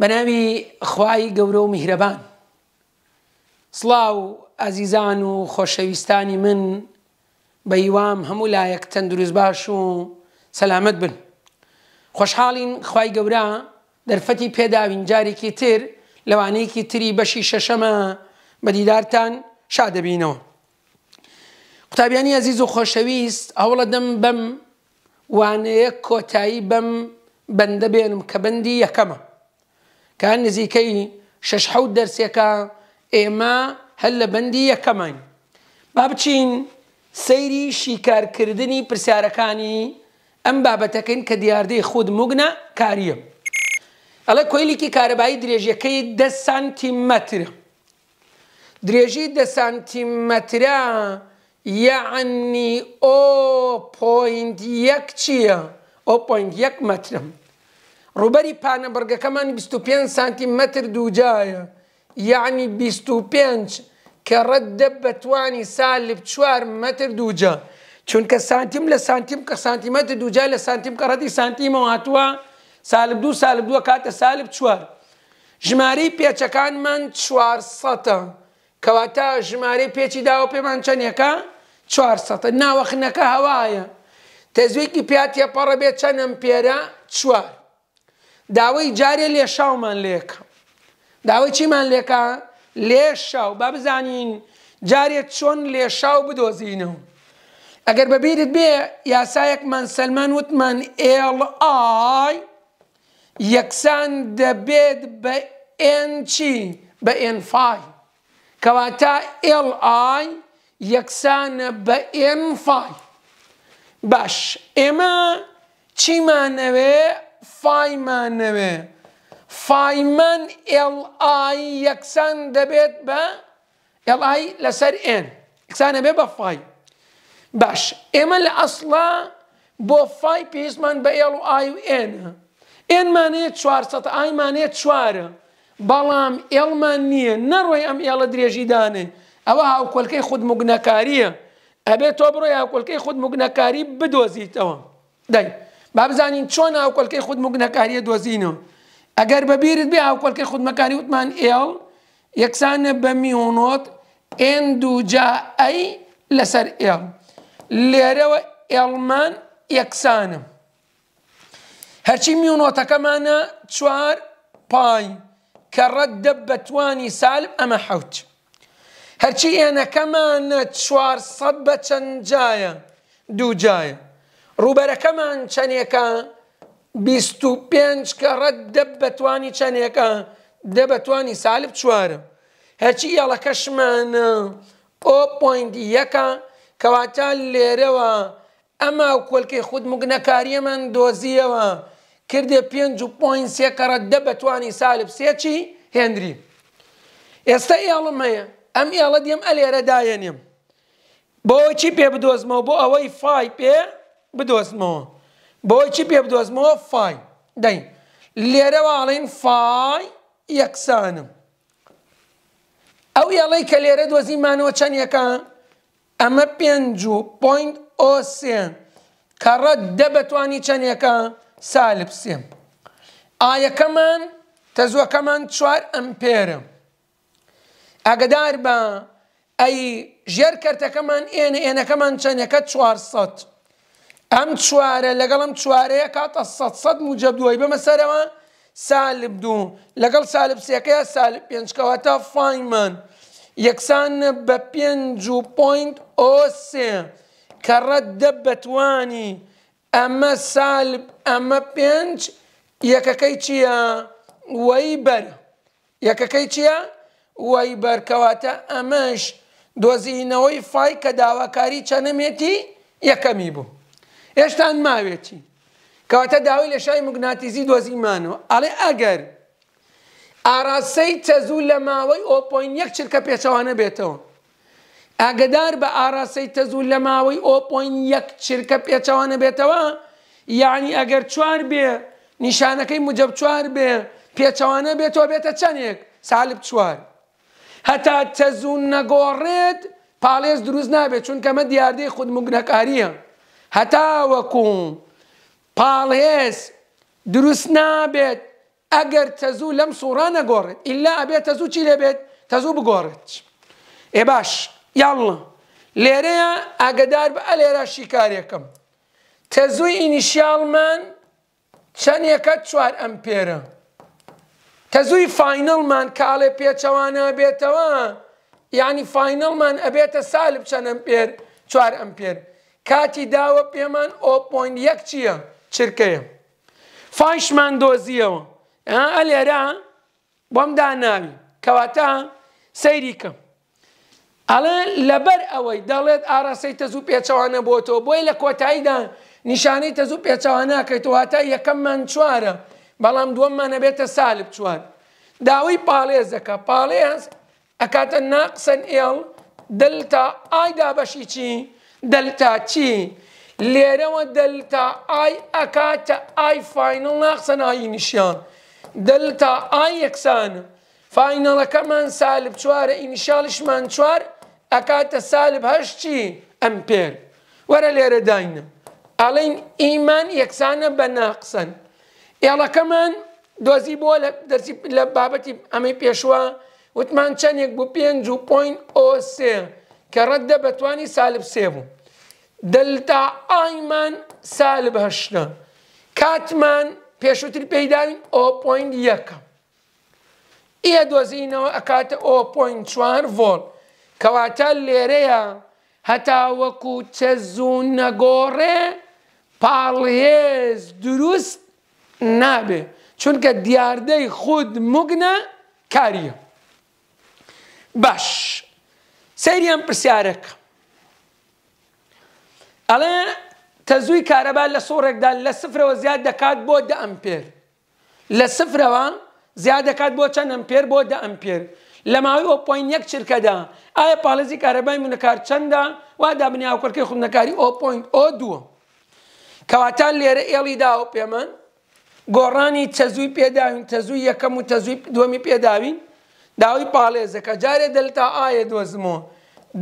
بەناوی خوای گەورە و میهرەبان سڵاو ئازیزان و خۆشەویستانی من بە هیوام هەموو لایەک تەندروست باش و سەلامت بن خۆشحاڵین خوای گەورە دەرفەتی پێداوین جارێکی تر لەوانەیەکی تری بەشی شەشەمە بەدیدارتان شادەبینەوە قوتابیانی عزیز و خۆشەویست ئەوڵە دەم بەم وانەیە کۆتایی بەم بەندە بێنم کە بەندی یەکەمە کە نزیکەی شش حوت دەرسێکە ئێمە هەل لە بەندی یەکەمان با بچین سەیری شیکارکردنی پرسیارەکانی ئەم بابەتەکەین کە دیاردەی خود مگنە کاریم ئەڵە کۆیلێکی کارەبایی درێژیەکەی دە سانتیمەتر درێژی دە سانتیمەترە یعنی ئۆ پۆینت یەک چییە؟ ئۆ پۆینت یەک مەترم ڕوبەری پانەبەرگەکەمان 25 سانتی متر دووجایە یعنی 25 کە ڕەددە بەتوانی سالب چوار متر دووجە چونکە سانتیم لە سانتیم کە سانتیمەتر دووجای لە سانتیم کە ڕەتی سانتیمەوە هاتووە سالب دوو سالب دووە کاتە سالب چوار ژمارەی پێچەکانمان 400ە کەواتە ژمارەی پێچی داوە پێمان چەندەکە 400 ناوەخنەکە هەوایە تەزوێکی پیاتە پەڕە بێت چەندم پێرە چوار داوای جارێ لێشاومان لێکە داوای چیمان لێکە لێشاو با بزانین جارێک چۆن لێشاو بدۆزینەوە ئەگەر بەبیرت بێ یاسایەکمان سلمان وتمان ئڵآی یەکسان دەبێت بە ئچی بە ئفاای کەواتە ئڵآی یەکسانە بە ئفاای باش ئێمە چیمانەوێ فایمانەوێ فایمەن ئڵئی یەکسان دەبێت بە ئڵی لەسەر ئێن ئکسانە بێ بە فای باش ئێمە لە ئەسڵا بۆ فای پێیسمان بە ئێڵ و ئای و ئێنە ئێنمانەیە چوارسە ئایمانەیە چوارە بەڵام ئێڵمان نییە نەڕۆی ئەم ئێڵە درێژیدانێ ئەوە هاوکلکەی خود مگنەکاریە ئەبێت تۆ بڕۆی هاوکلکەی خود مگنەکاری بدۆزیتەوە دەی. چون او کل که خود مگنەکاریە دۆزینەوە ئەگەر بەبیرت بێ ئاوکەلکەی خودمەکاری وتمان ئێڵ یەکسانە بە میۆنۆت ئێن دو جا ای لسر ال لیره و ال من یکسان ئێڵمان یەکسانم هەرچی میونۆتەکەمانە چوار پای کرد ڕەت دەب بە توانی سالب ئەمە حەوت هەرچی ئێنەکەمانە چوار سەد بە چەند جایە دوو ڕوبەرەکەمان چەنێکە 25 کە ڕەت دەب بەتوانی چەنێکە دە بەتوانی سالب چوارە هەچی یاڵەکەشمانە ئۆ.1 کەواتە لێرەوە ئەمە و کۆلکەی خود مگنەکاریەمان دۆزیەوە کردێ 5 پوین سێکەڕە دە بەتوانی سالب سێکی هێنری ئێستا ئێڵم هەیە ئەم ئێڵە دێم ئەلێرە داەنیم بۆ چی پێ بدۆزمەوە بۆ ئەوەی فای پێ؟ بدۆزمەوە بۆی چی پێ بدۆزمەوە فای دەین لێرەواڵین فای یەکسانم ئەو یاڵی کە لێرە دۆزیمانەوە چەند یەکە ئەمە پێنج و پوین ئۆسێن کە ڕەت دەبتوانی چەندەکە سالب سێم ئایەکەمان تەزوەکەمان چوار ئەمپێرم ئەگەدار بە ئەی ژێر کردەکەمان ئێنە ئێنەکەمان چەندەکە 400. ئەم چوارە لەگەڵم چوارەیە کاتە سەد مجەبدوی بمە سەرەوە سالب دوو لەگەڵ سالب سێکەیە سالب پێنجکەوەتە فایمان یەکسانە بە پێنج و پوینت ئۆسێ کە ڕەت دە بەتوانی ئەمە سالب ئەمە پێنج یەکەکەی چییە؟ وەی بەر یەکەکەی چییە؟ وەی بەرکەواتە ئەمەش دۆزینەوەی فای کە داواکاری چەنەمێتی یەکەمی بوو. هێشتان ماوێتی کەواتە داوای لە شای مگناتیزی دۆزیمانەوە ئەڵێ ئەگەر ئاراسەی تەزوو لە ماوەی ئۆپۆین یەک چرکە پێچەوانە بێتەوە ئاگدار بە ئاراسەی تەزوو لە ماوەی ئۆپۆین یەک چرکە پێچەوانە بێتەوە یعنی ئەگەر چوار بێ نیشانەکەی مجب چوار بێ پێچەوانە بێتەوە بێتە چەندێک سالب چوار هەتا تەزوون نەگۆڕێت پاڵێز دروست نابێت چونکەمە دیاردەی خودمونگنەکاریە هەتا وەکوم پاڵهێز دروست نابێت ئەگەر تەزوو لەم سووران نەگۆڕێت ئللا ئەبێت تەزوو چی لێبێت تەزوو بگۆڕێت ئێ باش یاڵە لێرەیە ئاگدار بە ئەلێرا شیکارێکم تەزووی ئینیشیالمان چەندەکە چوار ئەمپێرە تەزووی فینەڵمان کاڵێ پێچەوانە بێتەوە یعنی فینەڵمان ئەبێتە سالب چەند ئەمپێر چوار ئەمپێر کاتی داوە پێمان ئۆپۆین یەک چییە چرکەیە فایشمان دۆزیەوە ئە لێرە بۆم داناوی کەواتە سەیریکە ئەڵێ لەبەر ئەوەی دەڵێت ئاراسی تەزوو پێچەوانە بۆ تۆ بۆی لە کۆتاییدا نیشانەی تەزوو پێچەوانەکەیت واتە یەکەممان چوارە بەڵام دووەممانە بێتە سالب چوار داوای پاڵێزەکە پاڵێز ئەکاتە ناقسەن ئێڵ دلتا ئایدا بەشی چی؟ دلتا تشي ليرو دلتا اي اكاتا اي فاينل اقصن اي نشان دلتا اي اكسان فاينل كمان سالب شوار ان شاء الله شوار اكاتا سالب هشتي امبير ورا ليرا داين الين ايمان يكسانا بناقصا يلا كمان دوزي بولا درسي لبابتي امي بيشوا وتمان چنك بو بينجو بوين او سي كرد بتواني سالب سيفو دەلتا ئایمان سال بەهشتە کاتمان پێشووتر پێداوین ئۆپۆین یەکە ئە دۆزینەوە ئەکاتە ئۆپۆین چوار ڤۆل کەواتە لێرەیە هەتا وەکو چەزوون نەگۆڕێ پاڵهێز دروست نابێ چونکە دیاردەی خود مگنە کاریە باش سەیریان پرسیارەکە ئەڵێ تەزووی کارەبا لە سۆڕێکدا لە سفرەوە زیاد دەکات بۆ دە ئەمپێر لە سفرەوە زیاد دەکات بۆ چەند ئەمپێر بۆ دە ئەمپێر لە ماوەی ئۆپۆین یەک چرکەدا ئایا پالێزی کارەبای منەکار چەندە وا دابنی ئاوکەکەی خوندنەکاری ئۆپۆین ئۆ دووە کەواتان لێرە ئێڵی دا و پێمەند گۆڕانی تەزووی پێداوین تەزووی یەکەم و تەزووی دومی پێداوین داوای پالێزەکە جارێ دەلتا ئایە دۆزمەوە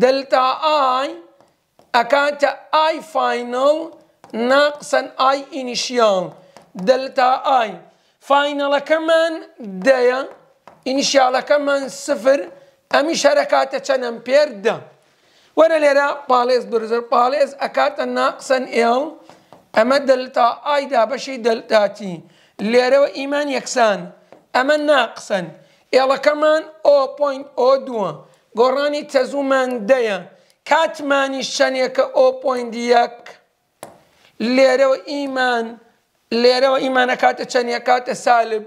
دەلتا ئای أكانت I final ناقصا I initial دلتا I final كمان ديا initial كمان صفر أمي شركات تشنم بيردا وأنا ليرا باليز برزر باليز أكانت ناقصا L أما دلتا I دا بشي دلتا T ليرا وإيمان يكسان أما ناقصا يلا كمان 0.02 قراني تزومان ديا کاتمانی شەنێکە ئۆپۆیندیەک لێرەوە ئیمان لێرەوە ئیمانە کاتە چەندە کاتە سالب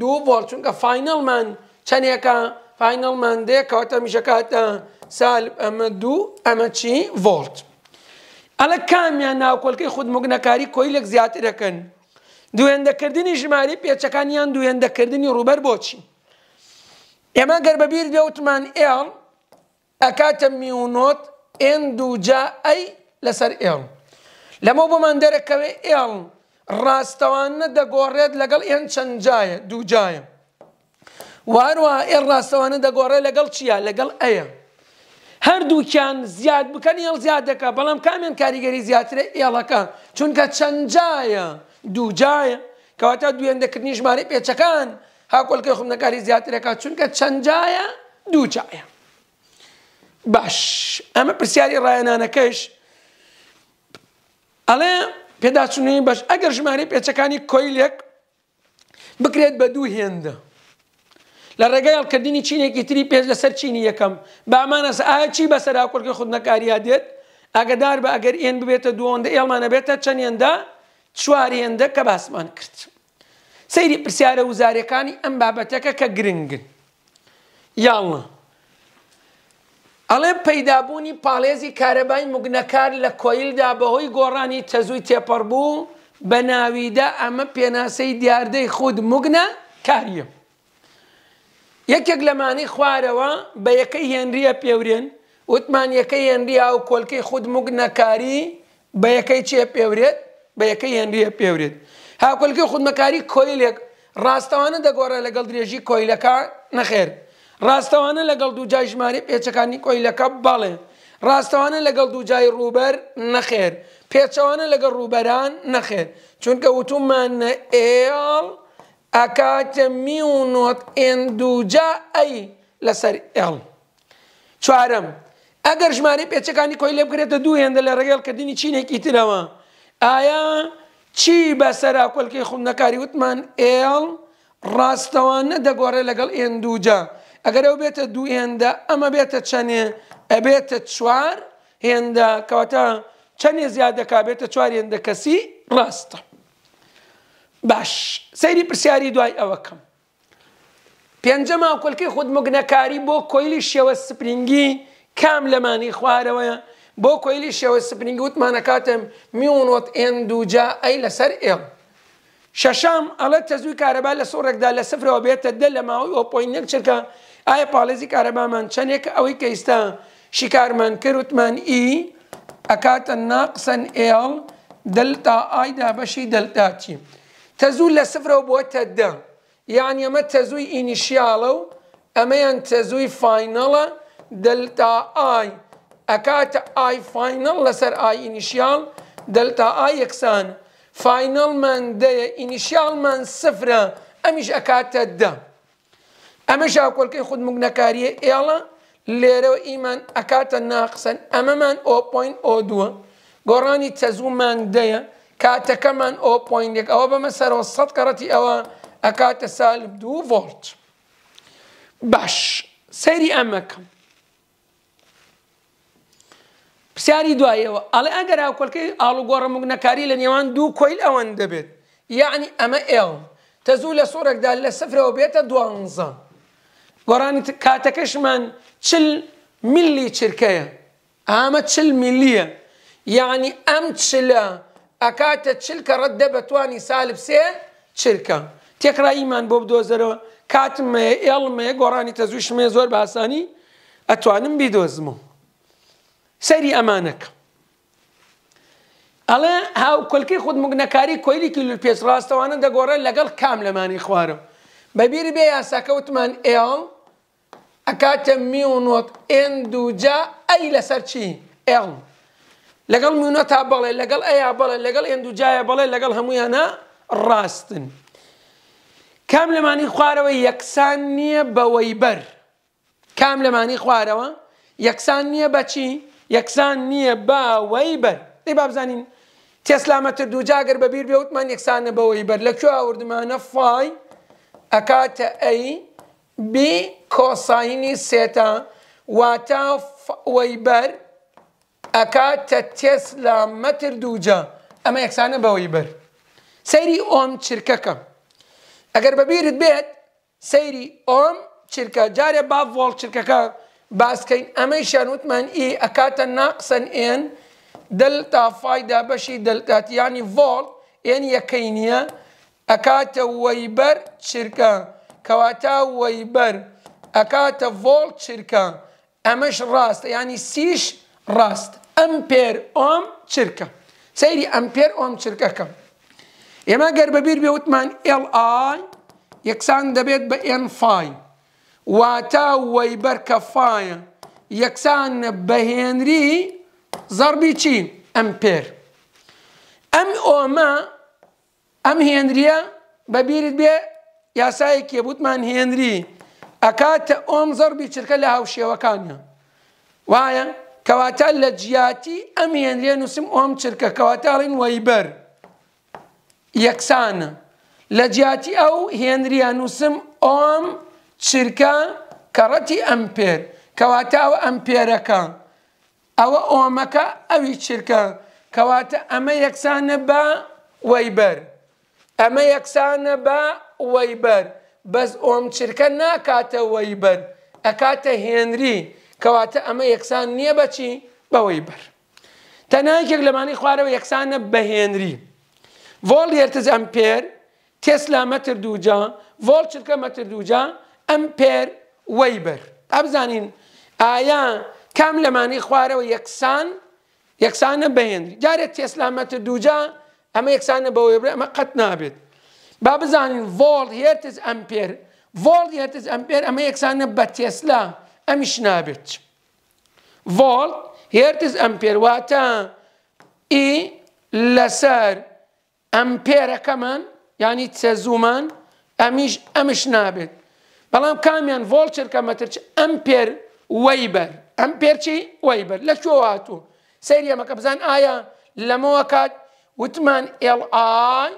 دوو بۆڵ چونکە فینەڵمان چەندێکە فینەڵمان دێکەوەتە میشە کاتە سالب ئەمە دوو ئەمە چی ڤۆلت. ئەلە کامیان ناوکۆلکەی خودمگنەکاری کۆیلێک زیاترەکەن. دوێندەکردنی ژماری پێچەکانیان دوێندەکردنی ڕوبەر بۆچی. ئێمە گەر بەبییر دەوتمان ئێڵ ئەکاتە میونۆت ئێند و جا ئەی لەسەر ئێڵ لەمە بۆمان دەرەکەوێ ئێڵ ڕاستەوانە دەگۆڕێت لەگەڵ ئێن چەندجایە دووجایە واروە ئێ ڕاستەوانە دەگۆڕێ لەگەڵ چیە لەگەڵ ئەیە هەردووکیان زیاد بکەن ئێڵ زیادەکە بەڵام کامیان کاریگەری زیاترە ئێڵەکە چونکە چەندجایە دووجایە کەواتە دوێندەکردنی ژمارە پێچەکان هاکۆلکە خمنەکاری زیاترەکە چونکە چەندجایە دووجایە باش ئەمە پرسیاری ڕایەنانەکەش ئەڵێ پێداچونی بەش ئەگەر ژمارەی پێچەکانی کۆیلێک بکرێت بە دوو هێندە لە ڕێگەیڵکردنی چینێکی تری پێش لەسەر چینی یەکەم بامانەس ئاچی بەسەر کوردکە خود نەکاریا دێت ئەگەدار بە ئەگەر ئێن ببێتە دوۆندە ئێڵمانە بێتە چەندێندا چوارێندە کە باسمان کرد. سەیری پرسیارە وزارەکانی ئەم بابەتەکە کە گرنگن. یاڵە. ئەڵێ پەیدابوونی پاڵێزی کارەبای مگنەکار لە کۆیلدا بەهۆی گۆڕانی تەزووی تێپەڕ بوو بە ناویدا ئەمە پێناسەی دیاردەی خود مگنە کاریە. یەکێک لەمانی خوارەوە بە یەکەی هێنریە پێورێن وتمان یەکەی هێنریا و کۆلکەی خود مگنەکاری بە یەکەی چێ پێورێت بە یەکەی هێنریە پێورێت. هاکۆلکەی خودمەکاری کۆیلێک ڕاستەوانە دەگۆڕە لەگەڵ درێژی کۆیلەکە نەخێر. ڕاستەوانە لەگەڵ دوو جای ژمارە پێچەکانی کۆیلەکە بەڵێ ڕاستەوانە لەگەڵ دوو جای ڕووبەر نەخێر پێچەوانە لەگەڵ ڕووبەران نەخێر چونکە وتومانە ئێڵ ئەکاتە می و نۆت ئێن دووجا ئەی لەسەر ئێڵ چوارم ئەگەر ژمارە پێچەکانی کۆی لێ بکرێتە دوو هێندە لە ڕێگەڵکردنی چینێکی ترەوە ئایا چی بەسەرا کۆلکی خوندەکاری وتمان ئێڵ ڕاستەوان نەدەگۆڕێ لەگەڵ ئێن دووجە ئەگەر ئەو بێتە دوو هێندە ئەمە بێتە چەنێ ئەبێتە چوار هێندە کەواتە چەندێ زیاد دەکا بێتە چوار هێندە کەسی ڕاستە. باش سەیری پرسیاری دوای ئەوەکەم. پێنجەما کولکی خودمگنەکاری بۆ کۆیلی شێوە سپرینگی کام لەمانی خوارەوەە بۆ کۆیلی شێوە سپرینگی وتمانە کاتم میونۆت ئێن دوجا ئەی لەسەر ئێڵ. شەشام ئەڵە تەزوی کارەبا لە سۆڕێکدا لە سفرەوە بێتە دە لە ماوەی ئۆپۆینەک چرکە ئایا پاڵێزی کارەبامان چەندێک ئەوەی کە ئێستا شیکارمان کردوتمان ای اکات ناقسەن ئێڵ دلتا آی دا بشی دلتا چی تەزوو لسفر و بوت دە یعنی ئەمە تەزووی اینیشیالو اما ئەمەیان تەزووی فینەڵە دلتا آی اکات آی فینەڵ لسر آی اینیشیال دلتا آی ئای یەکسان فینەڵمان دەیە ئینیشیالمان سفرە ئەمیش ئەکاتە دە. إيه ليرو ايمان اكاتا ناقصا اما من او بوين او دو غوراني تزو من ديا كاتا كمان او بوين ئەوە او بمسار وسط كرتي او اكاتا سالب دو فولت باش سەیری ئەمەکەم پرسیاری دوایەوە ئەڵێ ئەگەر ئاکۆلکەی ئاڵوگۆڕە مگنەکاری لە نێوان دوو کۆیل ئەوەن ان یعنی يعني ئەمە ئێڵ تەزوو لە سۆرەکدا لە سفرەوە بێتە دوانزە گۆڕانی کاتەکەشمان چل میلی چرکەیە ئامە چل میلیە یعنی ئەم چلە ئەکاتە چلکە ڕەتدە بەتوانی سالب سێ چرکە تێکراییمان بۆ بدۆزەرەوە کاتمێ ئێڵمێ گۆڕانی تەزوشمێ زۆر باسانی ئەتوانم بیدۆزمەوە سەری ئەمانەکە ئەڵێ هاوکەلکی خودمگنەکاری کۆیلێکی لول پێچڕاستەوانە دەگۆڕێ لەگەڵ کام لەمانی خوارم بەبیری بێ یاساکەوتمان ئێڵ ئەکاتە میونۆت ئند و جا ئەی لەسەر چی ئێڵ لەگەڵ میونە تا بڵێ لەگەڵ ئەیا بڵێ لەگەڵ ئند و جایە بڵێ لەگەڵ هەمویانە ڕاستن کام لەمانی خوارەوە یەکسان نییە بەوەی بەر کام لەمانی خوارەوە یەکسان نییە بەچی یەکسان نییە باوەی بەر دەی بابزانین تێسلامەتر دووجاگەر بەبییر بێ وتمان یەکسانە بەوەی بەر لەکوێ ئاوردمانە فای ئەکاتە ئەی كوساين سيتا واتا ويبر أكات تسلا متر دوجا أما يكسانا بويبر سيري أوم شرككم اگر ببيرت بيت سيري أوم شركة جاري باب باف فول شرككم باس كين أميشان وتمان إي أكاتا ناقصا إن دلتا فايدة بشي دلتا يعني فولت يعني يكينيا أكاتا ويبر شركة کەواتە وەیبەر ئەکاتە ڤۆڵ چرکە ئەمەش ڕاستە ینی سیش ڕاست ئەمپێر ئۆم چرکە سەیری ئەمپێر ئۆم چرکەکەم ئێمە گەر بەبییر إل آي يكسان دبيت بإن فاي واتا ويبر کەفاایە يكسان بهنري زەربی چین أمبير أم أوما أم هنريا ببيرت بيه یاسایەکێ بوتمان هێنری ئەکاتە ئۆم زەربی چرکە لە هاوشێوەکانە وایە کەواتە لە جیاتی ئەم هێنرێ نووسم ئۆم چرکە کەواتاڵین وەیبەر یەکسانە لە جیاتی ئەو هێنریە نووسم ئۆم چرکە کەڕەتی ئەمپێر کەواتاوە ئەمپێرەکە ئەوە ئۆمەکە ئەوی چرکە کەواتە ئەمە یەکسانە بە وەیبەر ئەمە یەکسانە بە وەیبەر بەس ئۆم چرکە ناکاتە وەیبەر ئەکاتە هێنری کەواتە ئەمە یەکسان نییە بەچی بەوەی بەر. تەنایکێک لەمانی خوارەوە یەکسانە بەهێنری. ڤۆڵ هێرتز ئەمپێر تێسلا مەتر دووجا ڤۆڵ چرکە مەتر دووجا ئەمپێر وەیبەر. ئەبزانین ئایا کام لەمانی خوارەوە یەکسان یەکسانە بەهێنری. جارێت تێسلا مەتر دووجا ئەمە یەکسانە بەوەیبر ئەمە قەت نابێت. با بزانین ڤۆڵ هێرتز ئەمپێر ڤۆڵ هێرتز ئەمپێر ئەمە یەکسانە بە تێسلا ئەمیش نابێت. ڤۆڵ هێرتز ئەمپێر واتە ئی لەسەر ئەمپێرەکەمان ینی چەزومان ئەمیش ئەمش نابێت. بەڵام کامیان ڤۆڵ چرکە مەترچ ئەمپێر وەیبەر ئەمپێرچی وەیبەر لە کۆ هاتوو سریەمەکە بزان ئایا لەمەوە کات وتمان ئLI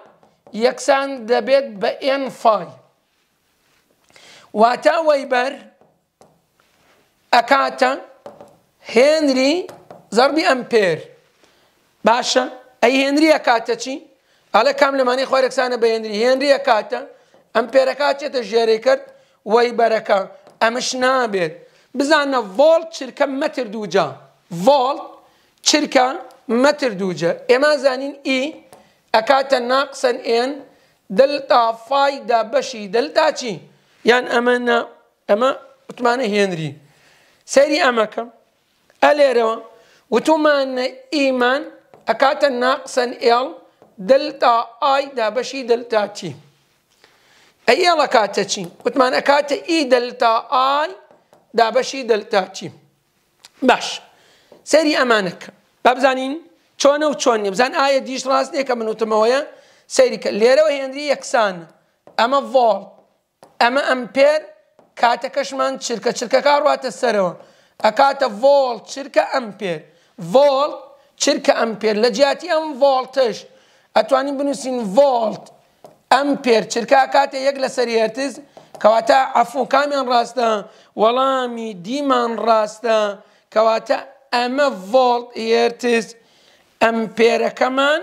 یەکسان دەبێت بە ئێن فای واتە وەیبەر ئەکاتە هێنری زەربی ئەمپێر باشە ئەی هێنری ئەکاتە چی؟ ئەلە کام لەمانی خوارێکسانە بە هێنری هێنری ئەکاتە ئەمپێرەکە چێتە ژێری کرد وەیبەرەکە ئەمەش نابێت بزانە ڤۆڵ چرکە مەتر دووجا ڤۆڵ چرکە مەتر دووجە ئێمە زانین ئی أكاتا ناقصا إن دلتا فايدة بشي دلتا چی یان ئەمە ئەمە وتمانە هێنری سەیری ئەمەکەم ئەلێرەوە وتمنى إيمان أكاتا ناقصا ئێڵ دلتا أي دا بشي دلتا أي يلا كاتا چی وتمنى أكاتا إي دلتا أي دا بشي دلتا چی باش سيري أمانك بابزانين چۆنە و چۆن نیە بزان ئایا دیش ڕاست نییە کە منوتمەوەیە سەیریکە لێرەوە هێنری یەکسان ئەمە ڤۆڵ ئەمە ئەمپێر کاتەکەشمان چرکە چرکەکە ڕاتە سەرەوە ئەکاتە ڤۆڵ چرکە ئەمپێر ڤۆڵ چرکە ئەمپێر لە جیاتی ئەم ڤۆڵتش ئەتوانین بنووسین ڤۆڵت ئەمپێر چرکە کاتە یەک لە سەرێتز کەواتە ئەفۆکامیان ڕاستە وەڵامی دیمان ڕاستە کەواتە ئەمە ڤۆڵت ئێرتست ئەمپێرەکەمان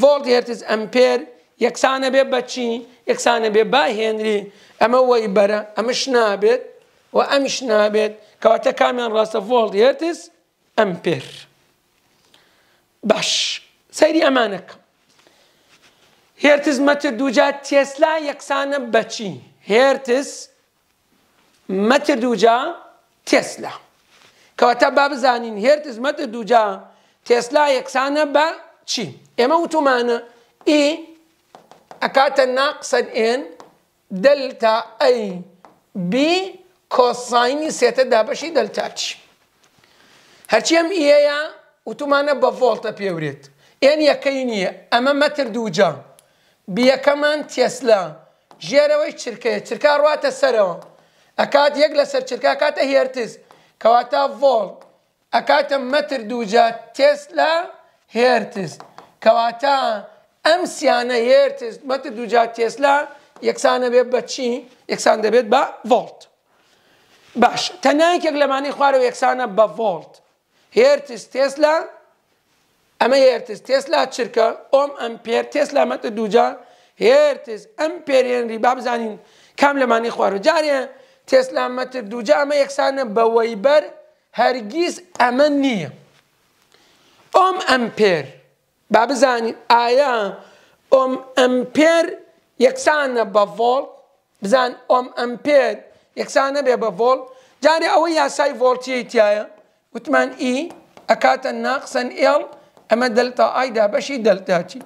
ڤۆلت هێرتز ئەمپێر یەکسانە بێ بەچی یەکسانە بێ باهێنری ئەمە وەی بەرە ئەمەش نابێت و ئەمیش نابێت کەواتە کامیان ڕاستە ڤۆلت هێرتز ئەمپێر باش سەیری ئەمانەکە هێرتز مەتر دووجات تێسلا یەکسانە بەچی هێرتز مەتر دووجا تێسلا کەواتە با بزانین هێرتز مەتر دووجا تێسلا یەکسانە بە چی ئێمە وتومانە ئی ئەکاتە ناقسەن ئێن دەلتا ئەی بی کۆساینی سێتە دابەشی دەلتاچ هەرچی ئەم ئیەیە وتومانە بە ڤۆڵتە پێورێت ئێن یەکەی نییە ئەمە مەتر دووجە بیەکەمان تێسلا ژێرەوەی چرکەیە شركه ڕاتە سەرەوە ئەکات یەک لەسەر شركه کاتە هيرتز كواتا فولت ئەکاتە مەتر دووجە تێست لە هێرتست کەواتە ئەم سیانە هێرتست مەتر دووجە تێسلا یەکسانە بێت بە چی یەکسان دەبێت بە ڤۆلت باش تەنایکێک لەمانی خوارەوە یەکسانە بە ڤۆلت هێرتست تێسلا ئەمە هێرتست تێسلا چرکە ئۆم ئەم پێر تێسلا مەتر دووجە هێرتست ئەم پێرێنری با بزانین کام لەمانی خوارە جارێ تێسلا مەتر دووجە ئەمە یەکسانە بە وەیبەر هەرگیز ئەمە نییە. ئۆم ئەمپێر با بزانین ئایا ئۆم ئەمپێر یەکسانە بە ڤۆڵ بزان ئۆم ئەمپێر یەکسانە بێ بە ڤۆڵ جارێ ئەوەی یاسای ڤۆلتیەتیایە وتمان ئی ئەکاتە ناقسەن ئێڵ ئەمە دەلتا ئایدا بەشی دەلتاچی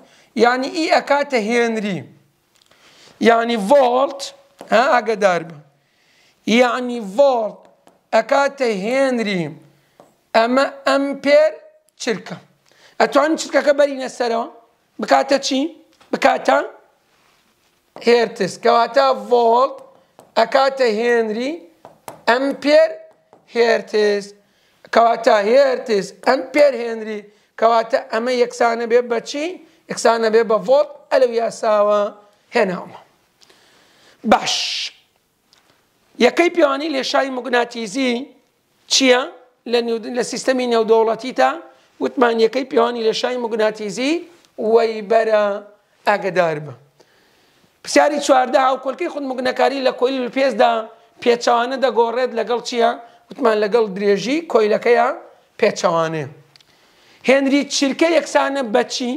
یانی ئی ئەکاتە هێنری یعنی ڤۆلت ئاگدار بە یعنی ڤۆلت ئەکاتە هنري اما امبير شركة اتوان شركة كبرينا سروا بكاتا شي بكاتا بکاتە كواتا فولت ڤۆڵت هنري امبير ئەم كواتا هێرتس امبير هنري كواتا اما يكسانا بيبا شي يكسانا بيبا فولت الو يا ساوا هنا ئەلو باش یەکەی پیوانی لێشای مگوناتیزی چییە لە سیستەمی نێودەوڵەتی تا وتمان یەکەی پیوانی لێشای مگوناتیزی وەی بەرە ئاگدار بە پرسیاری چواردە هاو کلکەی خود مگونەکاری لە کۆیل پێزدا پێچوانە دەگۆڕێت لەگەڵ چییە وتمان لەگەڵ درێژی کۆیلەکەیە پێچەوانێ هێنری چرکە یەکسانە بەچی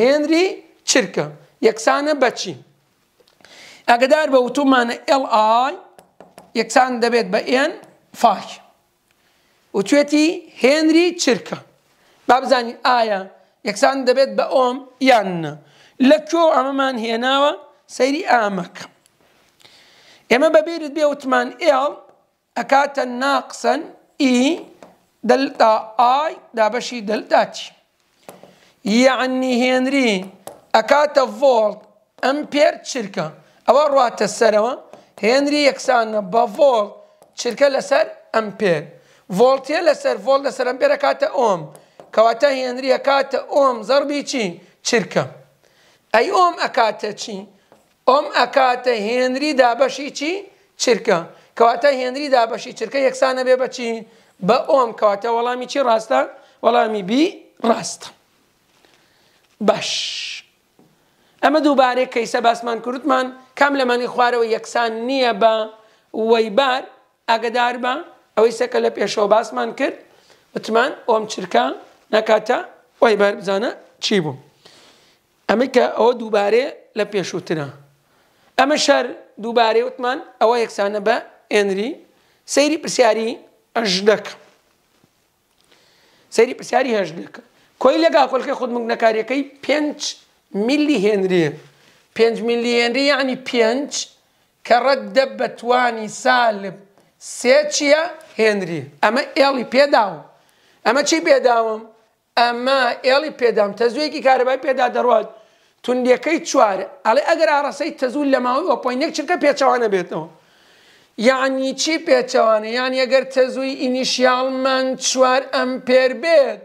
هێنری چرکە یەکسانە بەچی ئەگەدار بە وتومانە LI يكسان دبيت بە فاي فاش هنري هێنری بابزان ايا يكسان دبيت یەکسان يان لكو امامان هي لە سيري امك اما ببيرد ئامەکە ئێمە ال اكاتا ناقصا اي دلتا اي دابشي دلتا ئای دابەشی دەلتاچی یعنی هێنری ئەکاتە ڤۆڵ ئەم پێر هێنری یەکسانە بە ڤۆڵ چرکە لەسەر ئەمپێر ڤۆڵتیە لەسەر ڤۆڵ لەسەر ئەمپێرە کاتە ئۆم کەواتە هێنریە کاتە ئۆم زەربی چی چرکە ئەی ئۆم ئەکاتە چی ئۆم ئەکاتە هێنری دابەشی چی چرکە کەواتە هێنری دابەشی چرکە یەکسانە بێ بەچی بە ئۆم کەواتە وەڵامی چی ڕاستە وەڵامی بی ڕاستە باش. ئەمە دووبارێک کەیسە باسمان کورتمان کام لەمانی خوارەوە یەکسان نییە بە وەیبار ئاگدار بە ئەوەی سەکە لە پێشەوە باسمان کرد وتمان ئۆم چرکە نەکاتە وەیبار بزانە چی بوو ئەمە کە ئەوە دووبارێ لە پێشووترە ئەمە شەر دووبارێ وتمان ئەوە یەکسانە بە ئێنری سەیری پرسیاری ئەژدەکە سەیری پرسیاری هەژدەکە کۆی لەگا کۆلکە خودمونگ نەکاریەکەی پێنج میلی هێنری پێ میلی هێنری یعنی پێنج کە ڕەت دە بە توانی سالب سێ چییە هێنری ئەمە ئێڵی پێداوم ئەمە چی پێداوم ئەمە ئێڵی پێدام تەزوێکی کارەبای پێدا دەڕات توندەکەی چوارە ئەڵێ ئەگەر ئارەسەی تەزول لە ماوەی ئۆپۆینێک چرکە پێچەوانە بێتەوە یعنی چی پێچەوانە یان ئەگەر تەزووی ئینیشیالمان چوار ئەمپێر بێت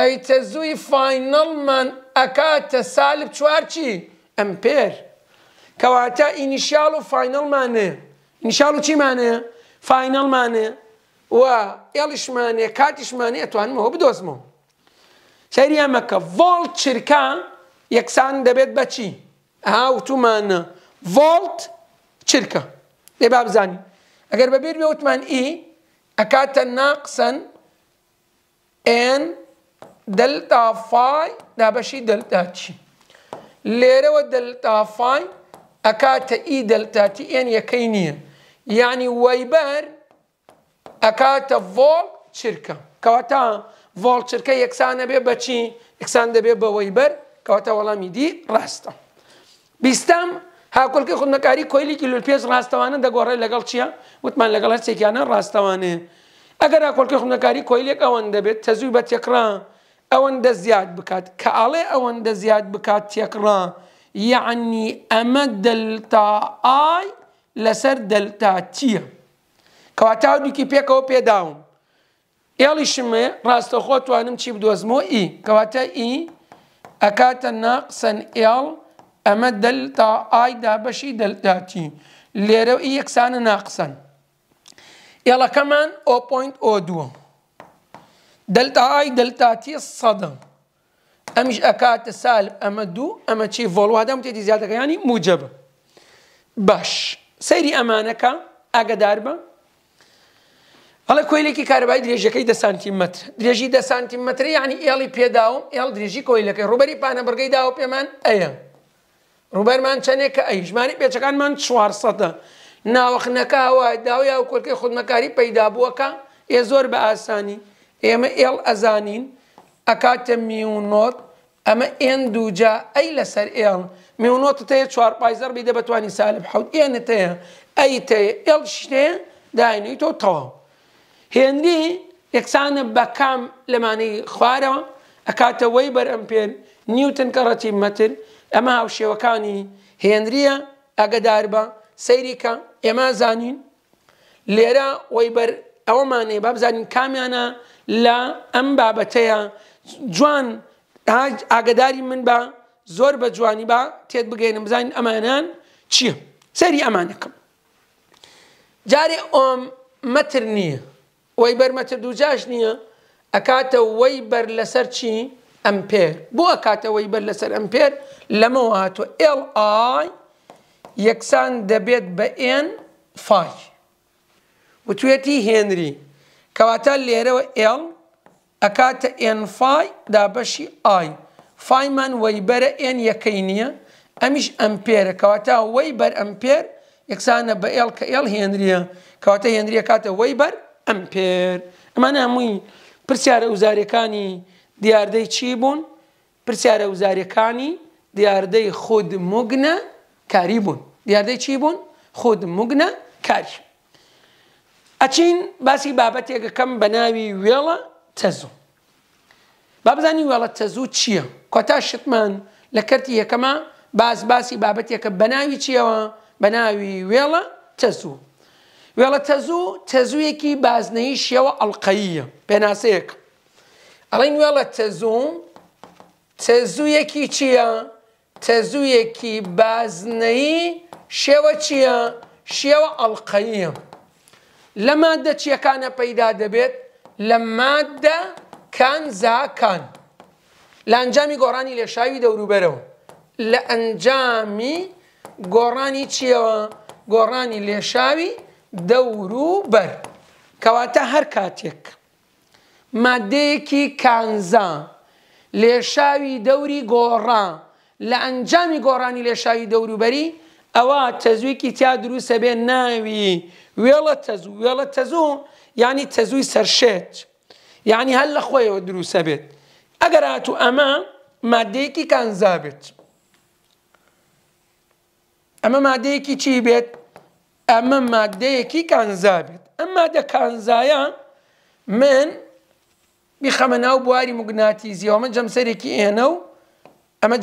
ئەیتە زووی فینەڵمان ئەکاتە سالب چوارچی ئەمپێر کەواتە ئینیشیال و فینەڵمانێ نیشال و چیمانەیە فینەڵمانێ و ئێڵیشمانێ کاتیشمانێ ئەتوانمەوە بدۆزمەوە سەریامەکە ڤۆڵ چرکە یەکسان دەبێت بەچی هاوتمانە ڤۆڵت چرکە لێ با بزانانی ئەگەر بەبێر بێ وتمان ئی ئەکاتە ناقسەن N دلتا فاي نابشي دلتا تشي لێرەوە دەلتافای ئەکاتە ئی دەلتاتی ئێن یەکەی نییە یعنی وەیبەر ئەکاتە ڤۆڵ چرکە کەواتە ڤۆڵ چرکە یەکسانە بێ بەچی یەکسان دەبێ بە وەیبەر کەواتە وەڵامی دی ڕاستە بیستم هاکلکە خوندنەکاری کۆیلی کیلو پێز ڕاستەوانە دەگۆڕێ لەگەڵ چییە وتمان لەگەڵ هەرچێکیانە ڕاستەوانێ ئەگەر هاکلکە خوندنەکاری کۆیلێک ئەوەن دەبێت تەزوی بە تێکران ئەوەندە زیاد بکات کە ئاڵێ ئەوەندە زیاد بکات تێکڕا یعنی ئەمە دەلتا ئای لەسەر دەلتا چییە؟ کەواتاودیکی پێکەوە پێداوم. ئێڵی شمێ ڕاستەخۆ توانم چی بدۆزمەوە ئی کەواتە ئی ئەکاتە ناقسەن ئێڵ ئەمە دەلتا ئایدا بەشی دەلتاتی لێرە ئی یەکسانە ناقسەن. ئێڵەکەمان ئۆ پوینت ئۆ دووە. دەلتاهای دەلتاتیە سەدەم ئەمیش ئەکاتە سال ئەمە دوو ئەمە چی ڤۆڵوادەم تێتی زیاتەکەیانی موجەبە باش سەیری ئەمانەکە ئاگدار بە هەڵە کۆیلێکی کاربای درێژەکەی دە سانتیمەتر درێژی دە سانتیمەتر یعنی ئێڵی پێداوم ئێڵ درێژی کۆیلەکەی ڕوبەری پانە بەرگەی داوە پێمان ئەیە ڕوبەرمان چەندێک کە ئەیژمانی پێچەکانمان 400 ناوەخنەکە هەوای داوای و کۆلکەی خودمەکاری پەیدا بووەکە ئێ زۆر بە ئاسانی ئێمە ئێڵ ئەزانین ئەکاتە میونۆت ئەمە ئێن دووجا ئەی لەسەر ئێڵ میونۆتتەیە چوار پایزەر بیدە بەتوانانی سالب حوت ئێنتەیە ئەی تەیە ئێڵ شتێ داینەی تۆ تەواو هێنری یەکسانە بە کام لەمانەی خوارەوە ئەکاتە وەی بەرەم پێر نیوتن کە ڕەتی مەتر ئەمە هاوشێوەکانی هێنریە ئەگەدار بە سەیریکە ئێمە زانین لێرە وەی بەر ئەوەمانێ بابزانین کامیانە لە ئەم بابەتەیە جوان ئاگداری من بە زۆر بە جوانی بە تێت بگەینم بزانین ئەمانان چییە؟ سەری ئەمانەکەم. جارێ ئۆم مەتر نییە وی بەرمەتر دووجاش نییە ئەکاتە وەی بەر لەسەر چی ئەمپێر بۆ ئەکاتەوەی بەر لەسەر ئەمپێر لەمەوە هاتووە ئLI یەکسان دەبێت بە ئێن فای وتوێتی هێنری کەواتە لێرەوە ئێڵ ئەکاتە ئێنفای دابەشی ئای فایمان وەیبەرە ئێن یەکەی نییە ئەمیش ئەمپێرە کەواتە وەی بەر ئەمپێر یەکسانە بە ئێڵ کە ئێڵ هێنریە کەواتە هێنریە کاتە وەی بەر ئەمپێر ئەمانە هەمووی پرسیارە وزارەکانی دیاردەی چی بوون پرسیارە وزارەکانی دیاردەی خود مگنە کاری بوون دیاردەی چی بوون خود مگنە کاری ئەچین باسی بابەتێکەکەم بە ناوی وێڵە تەزوو. بابزانی وێڵە تەزوو چییە؟ کۆتا شتمان لە کەرتی یەکەمە باز باسی بابەتێکە بە ناوی چیەوە بە ناوی وێڵە تەزوو. وێڵە تەزوو تەزوویەکی بازنەی شێوە ئەڵلقەیە پێناسەیەک. ئەڵین وێڵە تەزوم تەزوویەکی چییە؟ تەزوویەکی بازنەی شێوە چییە؟ شێوە ئەڵلقەیە. لە مادە چیەکانە پەیدا دەبێت لە مادە کانزاکان لە ئەنجامی گۆڕانی لێشاوی دەوروبەرەوە لە ئەنجامی گۆڕانی چیەوە گۆڕانی لێشاوی دەوروبەر کەواتە هەر کاتێک مادەیەکی کانزا لێشاوی دەوری گۆڕا لە ئەنجامی گۆڕانی لێشاوی دەوروبەری ئەوە تەزویکی تیا دروستە بێ ناوی ويلا تزو وێڵە تەزوو ینی يعني تەزووی سەرشێت یعنی يعني هەل لە خۆیەوە دروسە بێت ئەگەر هاتوو ئەمە مادەیەکی کانزا بێت ئەمە بيت أما بێت ئەمە مادەیەکی کانزا بێت ئەم مادە کانزایە من بیخەمە ناو بواری مگناتیزیەوە من جەمسەرێکی ئێنە و ئەمە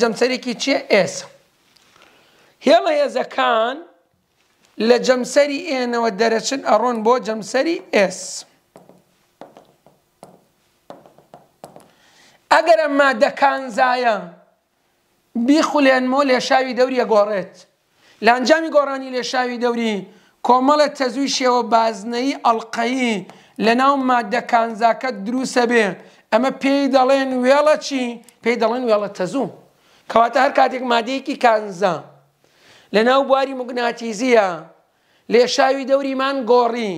إس چیە ما يزا كان لە جەمسەری ئێنەوە دەرەچن ئەڕۆن بۆ جەمسەری ئس. ئەگەر ئەمما دەکانزایە بیخولێنمۆ لێشاوی دەوریە گۆڕێت. لە ئەنجامی گۆڕانی لێشاوی دەوری کۆمەڵە تەزوی شێوە بازنەی ئەڵلقەیی لە ناو مادەکانزاکە دروسە بێ ئەمە پێی دەڵێن وێڵە چی پێی دەڵێن وێڵە تەزوو. کەواتە هەر کاتێک مادەیەکی کانزان. لە ناو بواری مگناتیزیە لێشاوی دەوریمان گۆڕی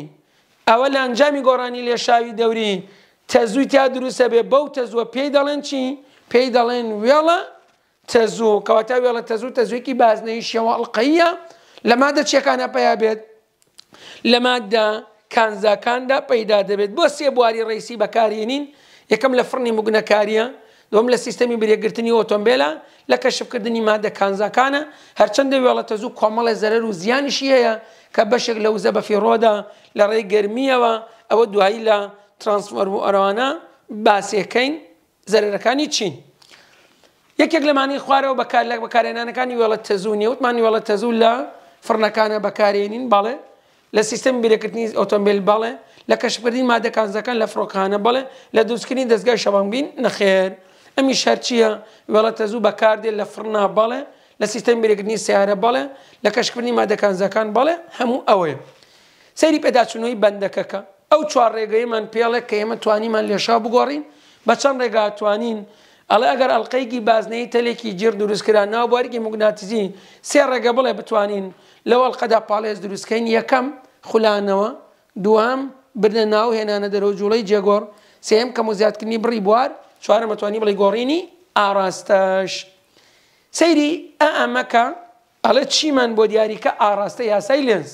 ئەوە لە ئەنجامی گۆڕانی لێشاوی دەوری تەزوی تا دروستە بێ بەو تەزوە پێی دەڵێن چی پێی دەڵێن وێڵە تەزوو کەواتە وێڵە تەزوو تەزوێکی بازنەی شێوەڵقەیە لە مادە چێکانە پیا بێت لە مادە کانزاکاندا پەیدا دەبێت بۆ سێ بواری ڕیسی بەکارێنین یەکەم لە فرنی مگونەکاریە دوم لە سیستەمی برێگرتنی ئۆتۆمبیلە لە کەشفکردنی مادە کانزاکانە هەرچەندە وێڵەتە زوو کۆمەڵە زەرەر و زیانیشی هەیە کە بەشێک لە وزە بە فێڕۆدا لە ڕێی گرمیەوە ئەوە دوایی لە ترانسفۆرم و ئەروانە باسیەکەین زەرەکانی چین. یەکێک لەمانی خوارەوە بەکار لە بەکارێنانەکانی وێڵە تەزوونیە وتمانی وێڵە تەزوو لە فرنەکانە بەکارێنین باڵێ لە سیستم بیرەکردنی ئۆتۆمبیل باڵێ لە کەشکردین مادەکانزەکان لە فڕۆکانە بڵێ لە دووسکردنی دەستگای شەوانبین نەخێر. ئەمی شەرچیە وڵاتە زوو بەکاردێت لە فرنا بەڵێ لە سیستەم بێگرنی سیارە بەڵێ لە کەشکردنی مادەکانزەکان بەڵێ هەموو ئەوەیە سەیری پێداچنەوەی بەندەکەکە ئەو چوار ڕێگەیمان پێڵێ کە ئێمە توانیمان لێشا بگۆڕین بە چەند ڕێگاتوانین ئەڵە ئەگەر ئەللقەیگی بازنەی تەلێکی جر دروستکرا ناوبارگی مگناتیزی سێ ڕێگە بڵێ بتوانین لەوەڵ قەدا پاڵێز دروستکەین یەکەم خولانەوە دوام بردە ناو هێنانە دەرەوە جوڵەی جێگۆڕ سێم کەم و زیادکردنی بڕی بوار چوارە مەتوانی بڵێ گۆڕینی ئاراستەش سەیری ئە ئەمەکە ئەڵە چیمان بۆ دیاریکە ئاراستە یاسای لنس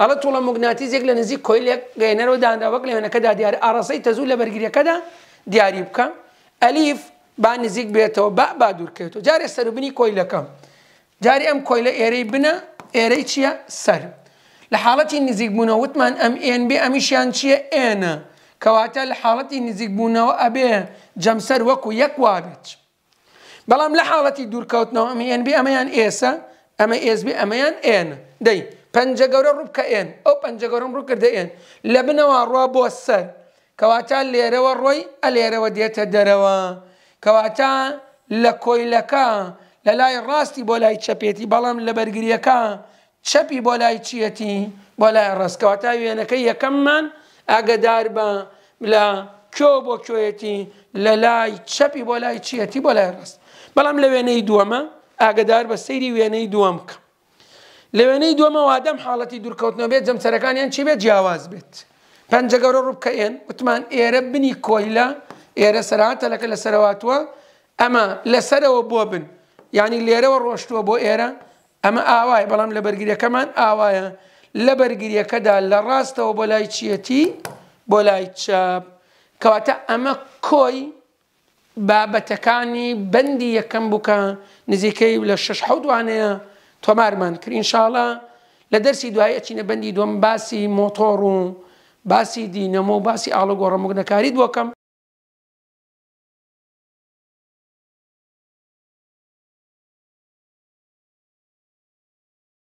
ئەڵە توڵە مگناتیزێک لە نزیک کۆیلێک گەێنەرەوە دانراوەک لەێنەکەدا دیار ئاراسی تەزوو لە بەرگریەکەدا دیاری بکە ئەلیف با نزیک بێتەوە بە با دوورکێتەوە جارێ سەربنی کۆیلەکەم جاری ئەم کۆی لە ئێرەی بنە ئێرەی چییە سەر لە حاڵەتی نزیک بوونەوەتمان ئەم ئNB ئەمیشیان چییە ئێنە کەواتە لە حاڵەتی نزیکبوونەوە ئەبێ جەمسەر وەکو یەکوابێت. بەڵام لە حاڵەتی دوورکەوتنەوە ئەمە ئەنبی ئەمەیان ئێسا ئەمە ئێسبی ئەمەیان ئێن دەی پەنجە گەورە ڕووکە ئێن ئەو پەنجە گەورم ڕوو کردە ئێن لە بنەوە ڕوا بۆ سەر کەواتە لێرەوە ڕۆی ئەلێرەوە دێتە دەرەوە کەواتە لە کۆیلەکە لە لای ڕاستی بۆ لای چەپێتی بەڵام لە بەرگریەکە چەپی بۆ لای چیەتی بۆ لای ڕستکەواتە وێنەکەی یەکەممان ئاگدار بە لە کۆ بۆ کوێەتی لە لای چەپی بۆ لای چیەتی بۆ لای ڕست بەڵام لە وێنەی دووەمە ئاگدار بە سەیری وێنەی دووەم بکەم لە وێنەی دووەمە وادەم حاڵەتی دوورکەوتنەوە بێت جەمسەرەکانیان چی بێت جیاواز بێت پەنجەگەۆ ڕووبکەێن وتمان ئێرە بنی کۆیلە ئێرە سەرهاتە لەکە لە سەرەواتوە ئەمە لەسەرەوە بۆ بن ینی لێرەوە ڕۆشتووە بۆ ئێرە ئەمە ئاوای بەڵام لە بەرگریەکەمان ئاوایە لە بەرگریەکەدا لە ڕاستەوە بۆ لای چیەتی بۆ لای چاپ کەواتە ئەمە کۆی بابەتەکانی بەندی یەکەم بکە نزیکەی لە شش حوتوانەیە تۆمارمان کرین شاڵە لە دەرسی دوای ئەچینە بەندی دوم باسی مۆتۆڕ و باسی دینەمە و باسی ئاڵۆگۆڕە مگنەکاری دووەکەم